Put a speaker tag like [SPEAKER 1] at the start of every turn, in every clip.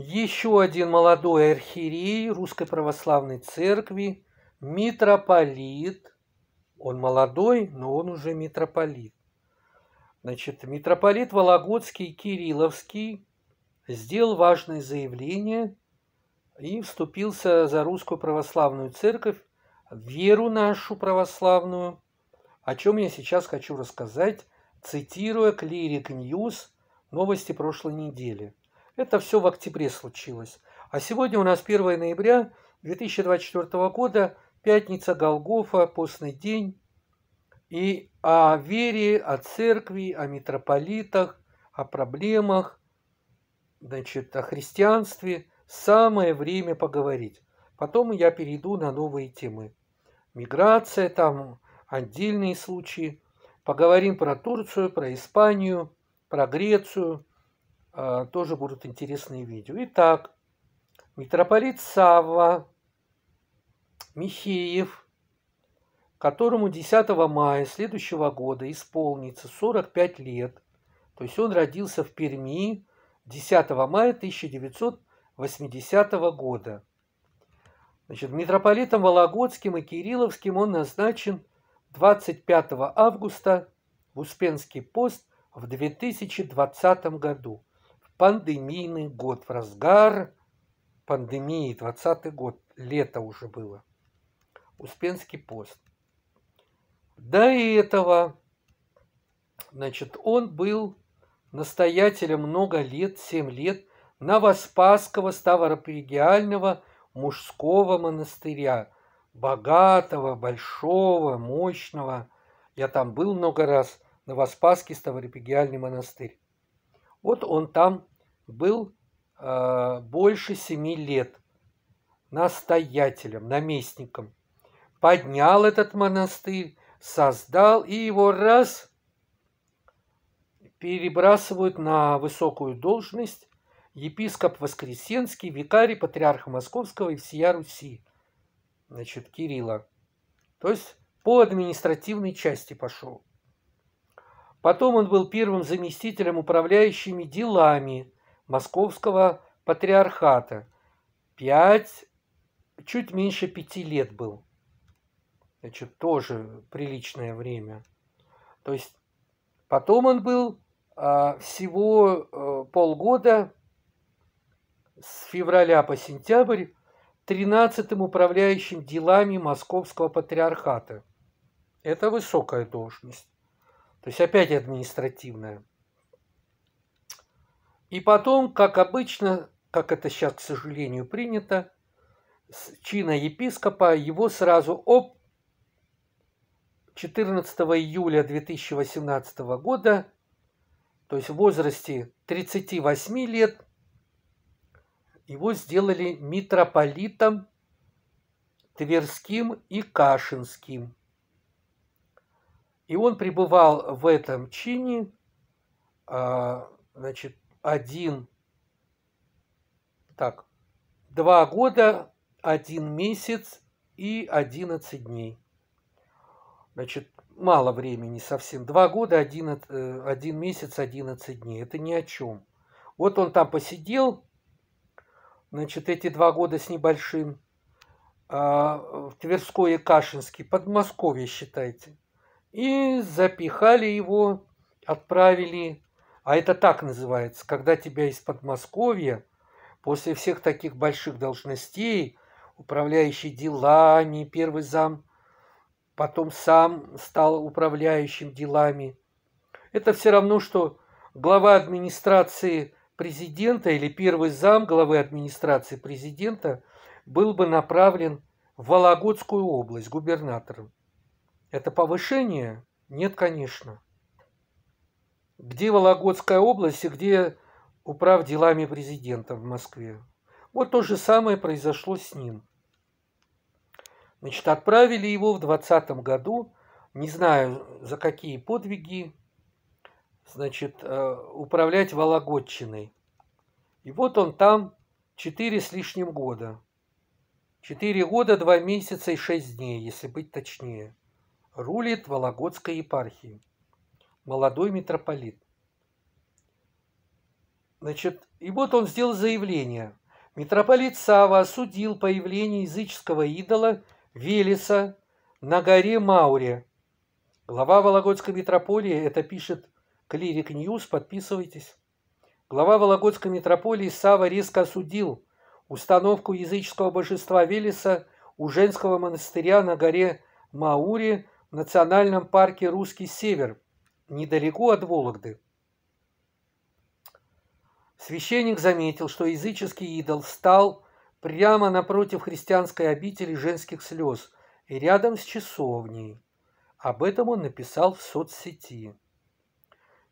[SPEAKER 1] еще один молодой архиерей Русской Православной Церкви, митрополит. Он молодой, но он уже митрополит. Значит, митрополит Вологодский Кирилловский сделал важное заявление и вступился за Русскую Православную Церковь, веру нашу православную, о чем я сейчас хочу рассказать, цитируя Клирик Ньюс новости прошлой недели – это все в октябре случилось. А сегодня у нас 1 ноября 2024 года, пятница Голгофа, постный день. И о вере, о церкви, о митрополитах, о проблемах, значит, о христианстве самое время поговорить. Потом я перейду на новые темы. Миграция, там отдельные случаи. Поговорим про Турцию, про Испанию, про Грецию, Э, тоже будут интересные видео. Итак, митрополит Савва Михеев, которому 10 мая следующего года исполнится 45 лет, то есть он родился в Перми 10 мая 1980 года. Значит, митрополитом Вологодским и Кирилловским он назначен 25 августа в Успенский пост в 2020 году пандемийный год в разгар пандемии, 20 год, лето уже было. Успенский пост. До этого, значит, он был настоятелем много лет, 7 лет, Новоспасского Ставропригиального мужского монастыря, богатого, большого, мощного. Я там был много раз, Новоспасский Ставропригиальный монастырь. Вот он там был э, больше семи лет настоятелем, наместником. Поднял этот монастырь, создал, и его раз перебрасывают на высокую должность епископ Воскресенский, викарий патриарха Московского и всея Руси, значит, Кирилла. То есть по административной части пошел. Потом он был первым заместителем управляющими делами Московского патриархата. Пять, чуть меньше пяти лет был. Значит, тоже приличное время. То есть потом он был а, всего а, полгода с февраля по сентябрь тринадцатым управляющим делами Московского патриархата. Это высокая должность. То есть опять административная. И потом, как обычно, как это сейчас, к сожалению, принято, с чина епископа его сразу об 14 июля 2018 года, то есть в возрасте 38 лет, его сделали митрополитом Тверским и Кашинским. И он пребывал в этом чине, а, значит, один, так, два года, один месяц и одиннадцать дней. Значит, мало времени совсем. Два года, один э, один месяц, одиннадцать дней. Это ни о чем. Вот он там посидел, значит, эти два года с небольшим, а, в Тверской и Кашинский, Подмосковье, считайте и запихали его, отправили, а это так называется, когда тебя из Подмосковья после всех таких больших должностей, управляющий делами, первый зам, потом сам стал управляющим делами. Это все равно, что глава администрации президента или первый зам главы администрации президента был бы направлен в Вологодскую область губернатором. Это повышение? Нет, конечно. Где Вологодская область и где управ делами президента в Москве? Вот то же самое произошло с ним. Значит, отправили его в 2020 году, не знаю за какие подвиги, значит, э, управлять Вологодчиной. И вот он там четыре с лишним года. Четыре года, два месяца и шесть дней, если быть точнее рулит Вологодской епархией. Молодой митрополит. Значит, и вот он сделал заявление. Митрополит Сава осудил появление языческого идола Велеса на горе Мауре. Глава Вологодской митрополии, это пишет Клирик Ньюс, подписывайтесь. Глава Вологодской митрополии Сава резко осудил установку языческого божества Велеса у женского монастыря на горе Маури в национальном парке «Русский север», недалеко от Вологды. Священник заметил, что языческий идол стал прямо напротив христианской обители женских слез и рядом с часовней. Об этом он написал в соцсети.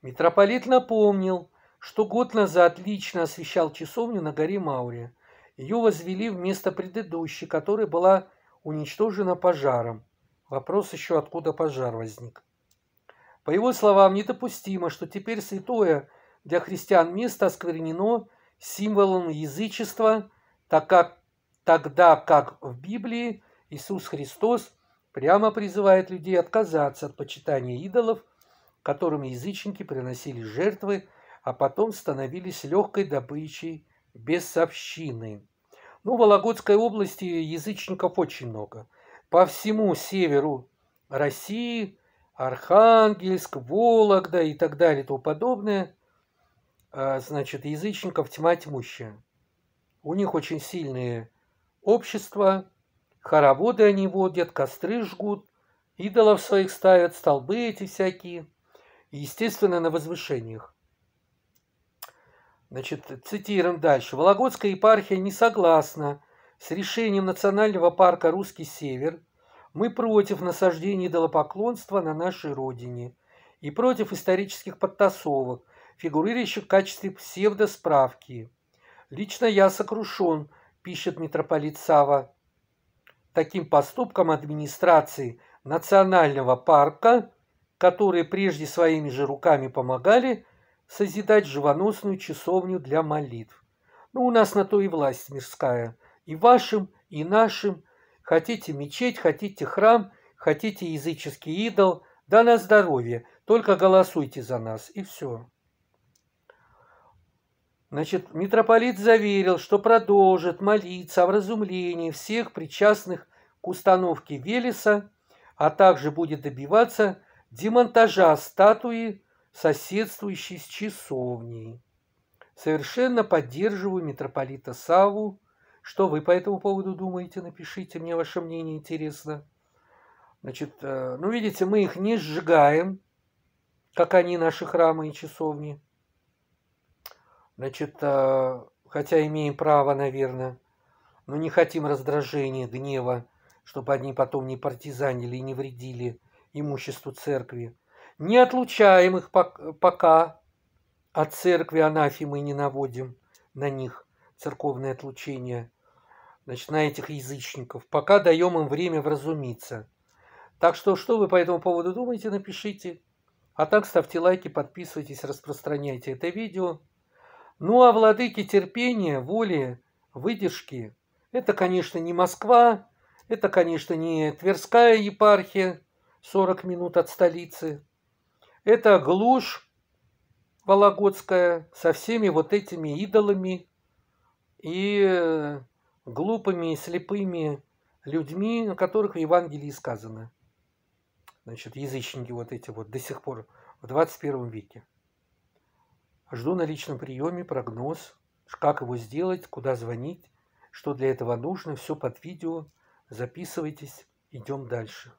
[SPEAKER 1] Митрополит напомнил, что год назад лично освещал часовню на горе Мауре. Ее возвели вместо предыдущей, которая была уничтожена пожаром. Вопрос еще, откуда пожар возник. По его словам, недопустимо, что теперь святое для христиан место осквернено символом язычества, так как, тогда как в Библии Иисус Христос прямо призывает людей отказаться от почитания идолов, которым язычники приносили жертвы, а потом становились легкой добычей бесовщины. Ну, в Вологодской области язычников очень много – по всему северу России, Архангельск, Вологда и так далее и тому подобное, а, значит, язычников тьма тьмущая. У них очень сильные общества, хороводы они водят, костры жгут, идолов своих ставят, столбы эти всякие, и, естественно, на возвышениях. Значит, цитируем дальше. Вологодская епархия не согласна с решением Национального парка «Русский север» мы против насаждения идолопоклонства на нашей родине и против исторических подтасовок, фигурирующих в качестве псевдосправки. Лично я сокрушен, пишет митрополит Сава. Таким поступком администрации национального парка, которые прежде своими же руками помогали созидать живоносную часовню для молитв. Ну, у нас на то и власть мирская – и вашим, и нашим. Хотите мечеть, хотите храм, хотите языческий идол, да на здоровье, только голосуйте за нас, и все. Значит, митрополит заверил, что продолжит молиться о вразумлении всех причастных к установке Велеса, а также будет добиваться демонтажа статуи, соседствующей с часовней. Совершенно поддерживаю митрополита Саву что вы по этому поводу думаете? Напишите, мне ваше мнение интересно. Значит, э, ну, видите, мы их не сжигаем, как они, наши храмы и часовни. Значит, э, хотя имеем право, наверное, но не хотим раздражения, гнева, чтобы они потом не партизанили и не вредили имуществу церкви. Не отлучаем их пока от церкви, анафимы не наводим на них церковное отлучение значит, на этих язычников, пока даем им время вразумиться. Так что, что вы по этому поводу думаете, напишите. А так ставьте лайки, подписывайтесь, распространяйте это видео. Ну а владыки терпения, воли, выдержки, это, конечно, не Москва, это, конечно, не Тверская епархия, 40 минут от столицы. Это глушь Вологодская со всеми вот этими идолами и глупыми и слепыми людьми, о которых в Евангелии сказано. Значит, язычники вот эти вот до сих пор в 21 веке. Жду на личном приеме прогноз, как его сделать, куда звонить, что для этого нужно, все под видео. Записывайтесь, идем дальше.